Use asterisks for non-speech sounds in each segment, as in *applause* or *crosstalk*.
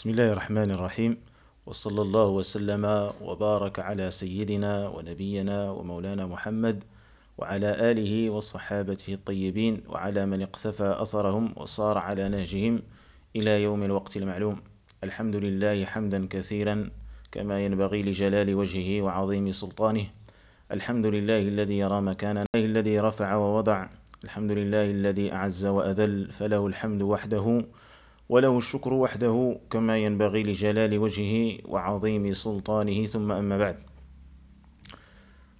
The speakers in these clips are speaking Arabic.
بسم الله الرحمن الرحيم وصلى الله وسلم وبارك على سيدنا ونبينا ومولانا محمد وعلى آله وصحابته الطيبين وعلى من اقتفى أثرهم وصار على نهجهم إلى يوم الوقت المعلوم الحمد لله حمدا كثيرا كما ينبغي لجلال وجهه وعظيم سلطانه الحمد لله الذي يرى مكاننا الذي رفع ووضع الحمد لله الذي أعز وأذل فله الحمد وحده وله الشكر وحده كما ينبغي لجلال وجهه وعظيم سلطانه ثم أما بعد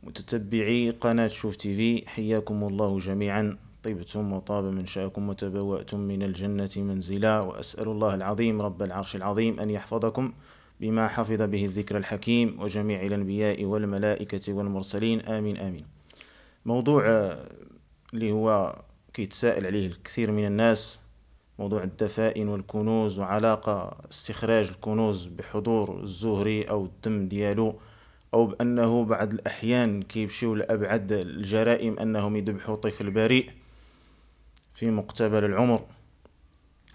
متتبعي قناة شوف تيفي حياكم الله جميعا طبتم وطاب منشأكم وتبوأتم من الجنة منزلا وأسأل الله العظيم رب العرش العظيم أن يحفظكم بما حفظ به الذكر الحكيم وجميع الأنبياء والملائكة والمرسلين آمين آمين موضوع آه، اللي هو كيتساءل عليه الكثير من الناس موضوع الدفائن والكنوز وعلاقة استخراج الكنوز بحضور الزهري أو الدم ديالو أو بأنه بعض الأحيان كيمشيو لأبعد الجرائم أنهم يذبحوا طفل بريء في مقتبل العمر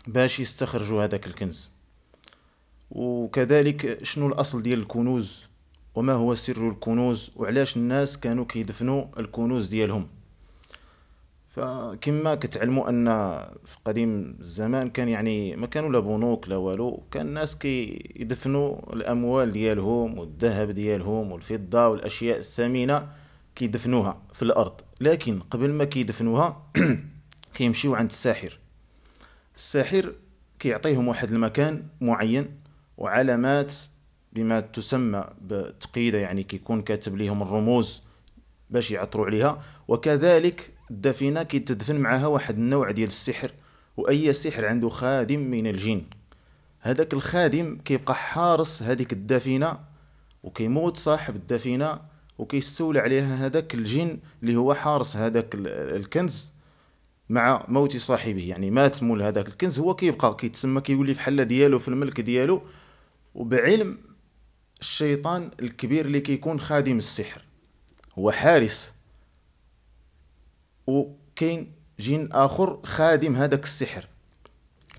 باش يستخرجوا هذاك الكنز وكذلك شنو الأصل ديال الكنوز وما هو سر الكنوز وعلاش الناس كانوا كيدفنوا الكنوز ديالهم فكما كتعلموا ان في قديم الزمان كان يعني ما كانوا لا بنوك لا والو كان الناس كيدفنوا الاموال ديالهم والذهب ديالهم والفضه والاشياء الثمينه كيدفنوها في الارض لكن قبل ما كيدفنوها *clears throat* كيمشيو عند الساحر الساحر كيعطيهم واحد المكان معين وعلامات بما تسمى بتقيده يعني كيكون كاتب ليهم الرموز باش يعطروا عليها وكذلك الدفينه كيتدفن معها واحد النوع ديال السحر واي سحر عنده خادم من الجن هذاك الخادم كيبقى حارس هذيك الدفينه وكيموت صاحب الدفينه وكيستولى عليها هذاك الجن اللي هو حارس هذاك الكنز مع موت صاحبه يعني مات مول هذاك الكنز هو كيبقى كيتسمى كيولي في حله ديالو في الملك ديالو وبعلم الشيطان الكبير اللي كيكون خادم السحر هو حارس وكاين جن اخر خادم هذاك السحر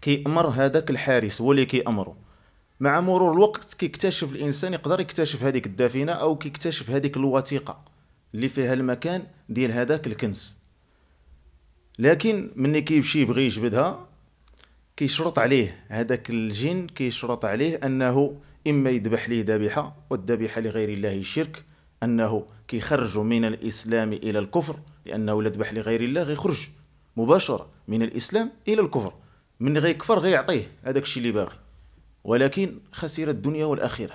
كيامر هذاك الحارس هو اللي كيامره مع مرور الوقت كيكتشف الانسان يقدر يكتشف هذيك الدافنه او كيكتشف هذيك الوثيقه اللي فيها المكان ديال هذاك الكنز لكن ملي كيمشي يبغي يجبدها كيشرط عليه هذاك الجن كيشرط عليه انه اما يذبح ليه ذبيحه والذبيحه لغير الله شرك انه كيخرج من الاسلام الى الكفر لأنه لذبح لغير الله غيخرج مباشرة من الإسلام إلى الكفر من غيكفر غيعطيه هذاك الشيء اللي باغي ولكن خسر الدنيا والآخرة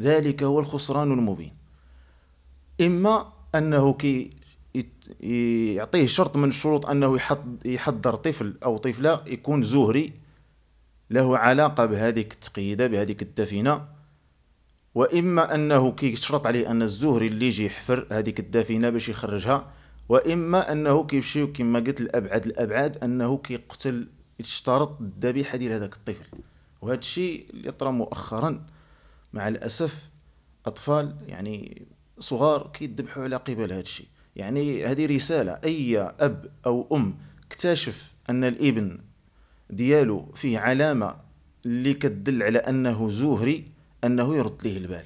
ذلك هو الخسران المبين إما أنه كي يعطيه شرط من الشروط أنه يحضر طفل أو طفلة يكون زهري له علاقة بهذيك التقييدة بهذيك الدفينة وإما أنه كيشرط عليه أن الزهري اللي يجي يحفر هذيك الدفينة باش يخرجها واما انه كيمشيو كما قلت لابعد الابعاد انه كيقتل اشترط الذبيحه ديال هذاك الطفل وهذا الشيء اللي طرا مؤخرا مع الاسف اطفال يعني صغار كيذبحوا على قبل هذا الشيء يعني هذه رساله اي اب او ام اكتشف ان الابن ديالو فيه علامه اللي كتدل على انه زهري انه يرد ليه البال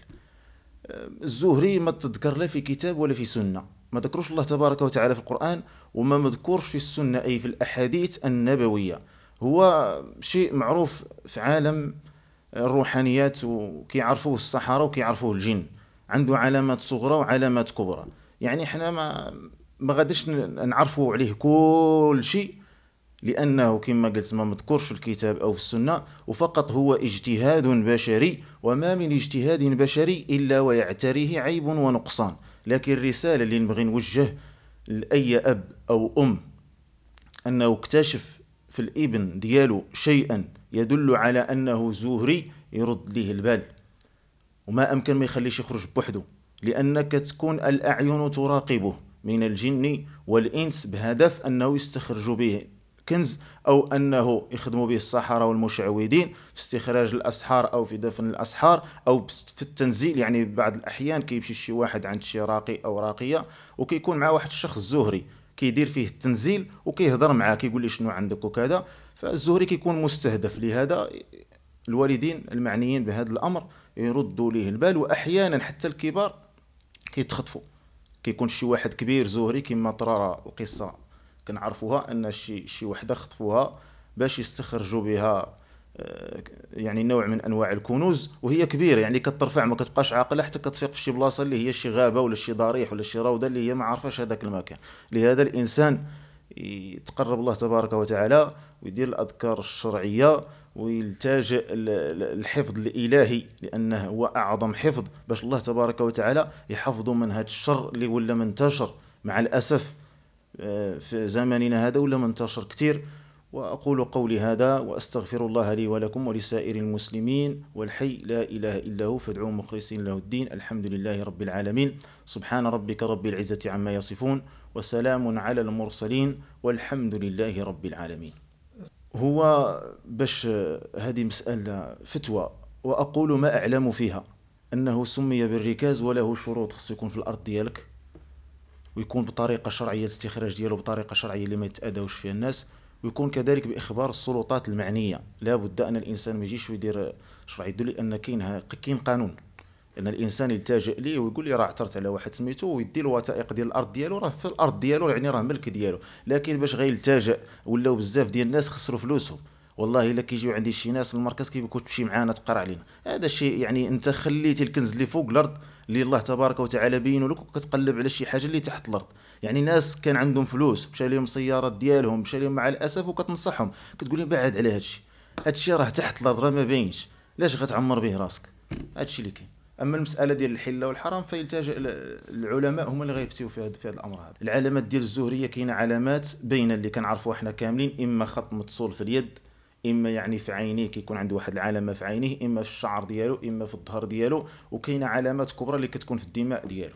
آه، الزهري ما تذكر لا في كتاب ولا في سنه ما ذكروش الله تبارك وتعالى في القرآن وما مذكورش في السنة أي في الأحاديث النبوية هو شيء معروف في عالم الروحانيات وكيعرفوه السحرة وكيعرفوه الجن عنده علامات صغرى وعلامات كبرى يعني احنا ما ما غاديش نعرفوا عليه كل شيء لانه كما قلت ما مذكورش في الكتاب او في السنه وفقط هو اجتهاد بشري وما من اجتهاد بشري الا ويعتريه عيب ونقصان لكن الرسالة اللي نبغي نوجه لأي أب أو أم أنه اكتشف في الابن ديالو شيئا يدل على أنه زهري يرد ليه البال وما أمكن ما يخليش يخرج بوحده لأنك تكون الأعين تراقبه من الجن والإنس بهدف أنه يستخرج به كنز أو أنه يخدموا به السحرة والمشعوذين في استخراج الأسحار أو في دفن الأسحار أو في التنزيل يعني بعض الأحيان كيمشي شي واحد عند شي راقي أو راقية وكيكون مع واحد الشخص زهري كيدير فيه التنزيل وكيهضر معاه كيقول لي شنو عندك وكذا فالزهري كيكون مستهدف لهذا الوالدين المعنيين بهذا الامر يردوا ليه البال واحيانا حتى الكبار كيتخطفوا كيكون شي واحد كبير زهري كما طرى القصه كنعرفوها ان شي شي وحده خطفوها باش يستخرجوا بها آه، يعني نوع من انواع الكنوز وهي كبيره يعني كترفع ما كتبقاش عاقله حتى كتفيق في شي بلاصه اللي هي شي غابه ولا شي ضريح ولا شي روضه اللي هي ما عارفاش هذاك المكان لهذا الانسان يتقرب الله تبارك وتعالى ويدير الاذكار الشرعيه ويلتجئ الحفظ الالهي لانه هو اعظم حفظ باش الله تبارك وتعالى يحفظه من هذا الشر اللي ولا منتشر مع الاسف في زمننا هذا ولا منتشر كثير واقول قولي هذا واستغفر الله لي ولكم ولسائر المسلمين والحي لا اله الا هو فادعوه مخلصين له الدين الحمد لله رب العالمين سبحان ربك رب العزه عما يصفون وسلام على المرسلين والحمد لله رب العالمين هو باش هذه مساله فتوى واقول ما اعلم فيها انه سمي بالركاز وله شروط خصو يكون في الارض ديالك ويكون بطريقه شرعيه الاستخراج ديالو بطريقه شرعيه اللي ما يتاداوش فيها الناس ويكون كذلك باخبار السلطات المعنيه لا بد ان الانسان ما يجيش ويدير شرعي يدل ان كاين كاين قانون ان الانسان يلتجئ ليه ويقول لي راه اعترت على واحد سميتو ويدي الوثائق ديال الارض ديالو راه في الارض ديالو يعني راه ملك ديالو لكن باش غيلتجئ ولاو بزاف ديال الناس خسروا فلوسهم والله الا كيجيو عندي شي ناس المركز كيقول تمشي معانا تقرا علينا هذا الشيء يعني انت خليتي الكنز اللي فوق الارض اللي الله تبارك وتعالى بينه لك وكتقلب على شي حاجه اللي تحت الارض يعني ناس كان عندهم فلوس مشى لهم السيارات ديالهم مشى لهم مع الاسف وكتنصحهم كتقول لهم بعد على هذا الشيء هذا الشيء راه تحت الارض راه ما باينش لاش غتعمر به راسك هذا الشيء اللي كاين اما المساله ديال الحله والحرام فيلتاج العلماء هما اللي غيفتيو في هذا الامر هذا العلامات ديال الزهريه كاينه علامات باينه اللي كنعرفوها احنا كاملين اما خط متصول في اليد اما يعني في عينيه كيكون عنده واحد العلامه في عينيه اما في الشعر ديالو اما في الظهر ديالو وكاينه علامات كبرى اللي كتكون في الدماء ديالو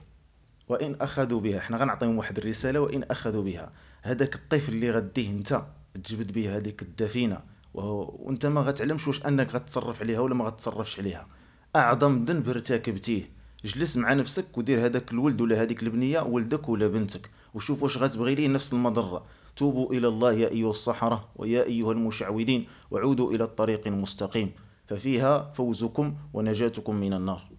وان اخذوا بها حنا غنعطيهم واحد الرساله وان اخذوا بها هذاك الطفل اللي غديه انت تجبد به هذيك الدفينه وانت ما غتعلمش واش انك غتصرف عليها ولا ما غتصرفش عليها اعظم ذنب ارتكبتيه جلس مع نفسك ودير هذاك الولد ولا هذيك البنيه ولدك ولا بنتك وشوف واش غتبغي ليه نفس المضره توبوا إلى الله يا أيها الصحرة ويا أيها المشعوذين وعودوا إلى الطريق المستقيم ففيها فوزكم ونجاتكم من النار